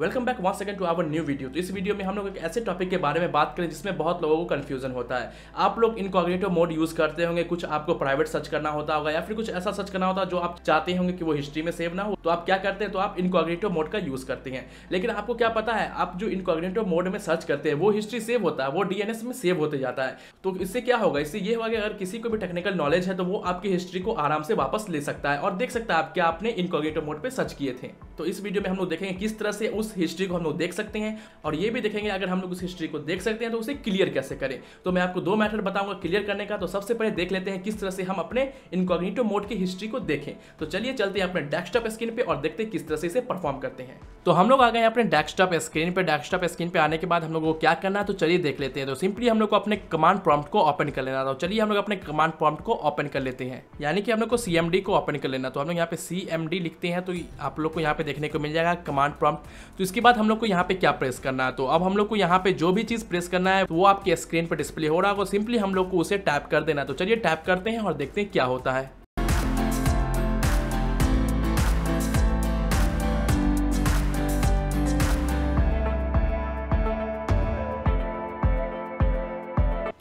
welcome back one second to our new video तो इस video में हम लोग एक ऐसे टॉपिक के बारे में बात करें जिसमें बहुत लोगों को कन्फ्यूजन होता है आप लोग इनकॉग्रेटिव मोड यूज़ करते होंगे कुछ आपको प्राइवेट सर्च करना होता होगा या फिर कुछ ऐसा सर्च करना होता है जो आप चाहते होंगे कि वो हिस्ट्री में सेव ना हो तो आप क्या करते हैं तो आप इनकॉग्रेटिव मोड का यूज़ करते हैं लेकिन आपको क्या पता है आप जो इनकॉग्रेटिव मोड में सर्च करते हैं वो हिस्ट्री सेव होता है वो डी में सेव होते जाता है तो इससे क्या होगा इससे ये होगा कि अगर किसी को भी टेक्निकल नॉलेज है तो वो आपकी हिस्ट्री को आराम से वापस ले सकता है और देख सकता है आप क्या आपने इनकॉग्रेटिव मोड पर सर्च किए थे तो इस वीडियो में हम लोग देखेंगे किस तरह से उस हिस्ट्री को हम लोग देख सकते हैं और ये भी देखेंगे अगर हम लोग उस हिस्ट्री को देख सकते हैं तो उसे क्लियर कैसे करें तो मैं आपको दो मैथड बताऊंगा क्लियर करने का तो सबसे पहले देख लेते हैं किस तरह से हम अपने इनकॉग्निटो मोड की हिस्ट्री को देखें तो चलिए चलते हैं अपने डेस्कटॉप स्क्रीन पर और देखते हैं किस तरह से इसे परफॉर्म करते हैं तो हम लोग आ गए अपने डेस्कटॉप स्क्रीन पर डेस्कटॉप स्क्रीन पर आने के बाद हम लोग को क्या करना है तो चलिए देख लेते हैं तो सिंपली हम लोग को अपने कमांड प्रॉम्प्ट को ओपन कर लेना तो चलिए हम लोग अपने कमांड प्रॉम्प्ट को ओपन कर लेते हैं यानी कि हम लोग को सीएमडी को ओपन कर लेना तो हम लोग यहाँ पे सीएमडी लिखते हैं तो आप लोग को यहाँ पे देखने को मिल जाएगा कमांड प्रॉम्प्ट तो इसके बाद हम लोग को यहाँ पे क्या प्रेस करना है तो अब हम लोग को यहाँ पे जो भी चीज़ प्रेस करना है वो आपके स्क्रीन पर डिस्प्ले हो रहा होगा सिंपली हम लोग को उसे टैप कर देना तो चलिए टैप करते हैं और देखते हैं क्या होता है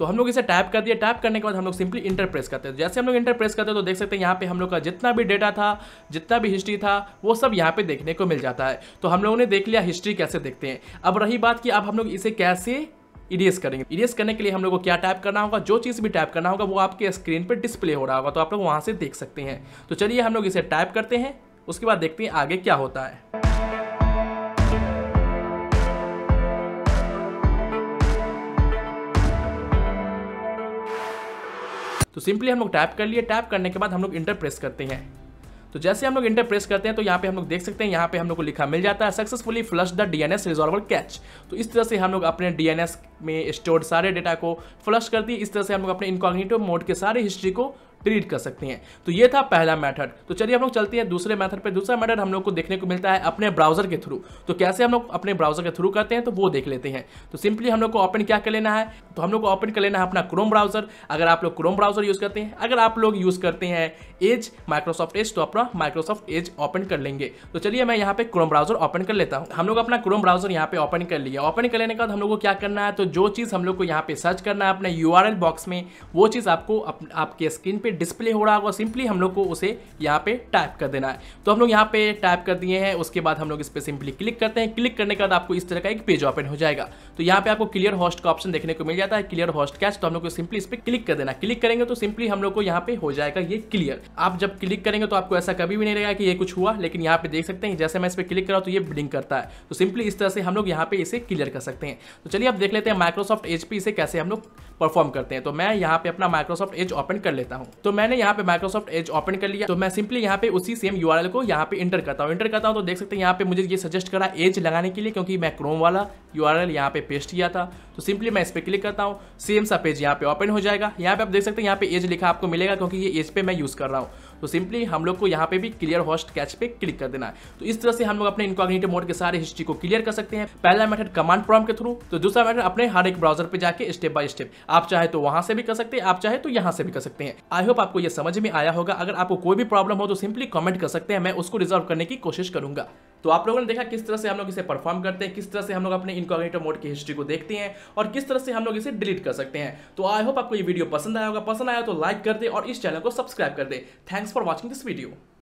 तो हम लोग इसे टाइप कर दिया टाइप करने के बाद हम लोग सिंपली इंटर प्रेस करते हैं जैसे हम लोग इंटर प्रेस करते हैं तो देख सकते हैं यहाँ पे हम लोग का जितना भी डेटा था जितना भी हिस्ट्री था वो सब यहाँ पे देखने को मिल जाता है तो हम लोगों ने देख लिया हिस्ट्री कैसे देखते हैं अब रही बात कि अब हम लोग इसे कैसे इरेज करेंगे इरेज करने के लिए हम लोग को क्या टाइप करना होगा जो चीज़ भी टाइप करना होगा वो आपके स्क्रीन पर डिस्प्ले हो रहा होगा तो आप लोग वहाँ से देख सकते हैं तो चलिए हम लोग इसे टाइप करते हैं उसके बाद देखते हैं आगे क्या होता है तो सिंपली हम लोग टैप कर लिए टैप करने के बाद हम लोग इंटर प्रेस करते हैं तो जैसे हम लोग इंटर प्रेस करते हैं तो यहाँ पे हम लोग देख सकते हैं यहाँ पे हम लोग को लिखा मिल जाता है successfully flush the DNS resolver cache तो इस तरह से हम लोग अपने डीएनएस में स्टोर्ड सारे डेटा को फ्लश कर दिए इस तरह से हम लोग अपने इनकॉग्निटिव मोड के सारे हिस्ट्री को ट्रीट कर सकते हैं तो ये था पहला मैथड तो चलिए हम लोग चलते हैं दूसरे मैथड पर दूसरा मैथड हम लोग को देखने को मिलता है अपने ब्राउजर के थ्रू तो कैसे हम लोग अपने ब्राउजर के थ्रू करते हैं तो वो देख लेते हैं तो सिंपली हम लोग को ओपन क्या कर लेना है तो हम लोग को ओपन कर लेना है अपना क्रोम ब्राउजर अगर आप लोग क्रोम ब्राउजर यूज़ करते हैं अगर आप लोग यूज़ करते हैं एज माइक्रोसॉफ्ट एज तो अपना माइक्रोसॉफ्ट एज ओपन कर लेंगे तो चलिए मैं यहाँ पे क्रोम ब्राउजर ओपन कर लेता हूँ हम लोग अपना क्रोम ब्राउजर यहाँ पे ओपन कर लिया ओपन कर लेने के बाद हम लोग को क्या करना है तो जो चीज़ हम लोग को यहाँ पे सर्च करना है अपने यू बॉक्स में वो चीज़ आपको अप, आपके स्क्रीन पर डिस्प्ले हो रहा होगा सिंपली हम लोग को उसे यहाँ पे टाइप कर देना है तो हम लोग यहाँ पे टाइप कर दिए हैं उसके बाद हम लोग इस पर सिंपली क्लिक करते हैं क्लिक करने के बाद आपको इस तरह का एक पेज ओपन हो जाएगा तो यहाँ पे आपको क्लियर हॉस्ट का ऑप्शन देखने को मिल जाता है क्लियर हॉस्ट कैश तो हम लोग को सिंपली इस पर क्लिक कर देना क्लिक करेंगे तो सिंपली हम लोग को यहाँ पे हो जाएगा ये क्लियर आप जब क्लिक करेंगे तो आपको ऐसा कभी भी नहीं रहेगा कि ये कुछ हुआ लेकिन यहाँ पे देख सकते हैं जैसे मैं इस पर क्लिक कर रहा हूँ तो ये ब्लिंक करता है तो सिंपली इस तरह से हम लोग यहाँ पे इसे क्लियर कर सकते हैं तो चलिए आप देख लेते हैं माइक्रोसॉफ्ट एच इसे कैसे हम लोग परफॉर्म करते हैं तो मैं यहाँ पे अपना माइक्रोसॉफ्ट एज ओपन कर लेता हूँ तो मैंने यहाँ पे माइक्रोसॉफ्ट एज ओपन कर लिया तो मैं सिंपली यहाँ पे उसी सेम यू को यहाँ पे इंटर करता हूँ इंटर करता हूँ तो देख सकते हैं यहाँ पे मुझे ये सजेस्ट करा एज लगाने के लिए क्योंकि मैं क्रोम वाला यू आर यहाँ पे पेस्ट किया था तो सिंपली मैं इस पर क्लिक करता हूँ सेम सा पेज यहाँ पे ओपन हो जाएगा यहाँ पे आप देख सकते हैं यहाँ पे एज लिखा आपको मिलेगा क्योंकि ये एज पे मैं यूज़ कर रहा हूँ तो सिंपली हम लोग को यहाँ पे भी क्लियर होस्ट कैच पे क्लिक कर देना है तो इस तरह से हम लोग अपने इनकॉग्निटिव मोड के सारे हिस्ट्री को क्लियर कर सकते हैं पहला मेथड कमांड प्रॉम के थ्रू तो दूसरा मेथड अपने हर एक ब्राउजर पर जाके स्टेप बाय स्टेप आप चाहे तो वहां से भी कर सकते हैं आप चाहे तो यहाँ से भी कर सकते हैं आई होप आपको यह समझ में आया होगा अगर आपको कोई भी प्रॉब्लम हो तो सिंपली कमेंट कर सकते हैं मैं उसको रिजॉल्व करने की कोशिश करूंगा तो आप लोगों ने देखा किस तरह से हम लोग इसे परफॉर्म करते हैं किस तरह से हम लोग अपने इनकॉग्नेटो मोड की हिस्ट्री को देखते हैं और किस तरह से हम लोग इसे डिलीट कर सकते हैं तो आई होप आपको ये वीडियो पसंद आया होगा पसंद आया तो लाइक कर दे और इस चैनल को सब्सक्राइब कर दे thanks for watching this video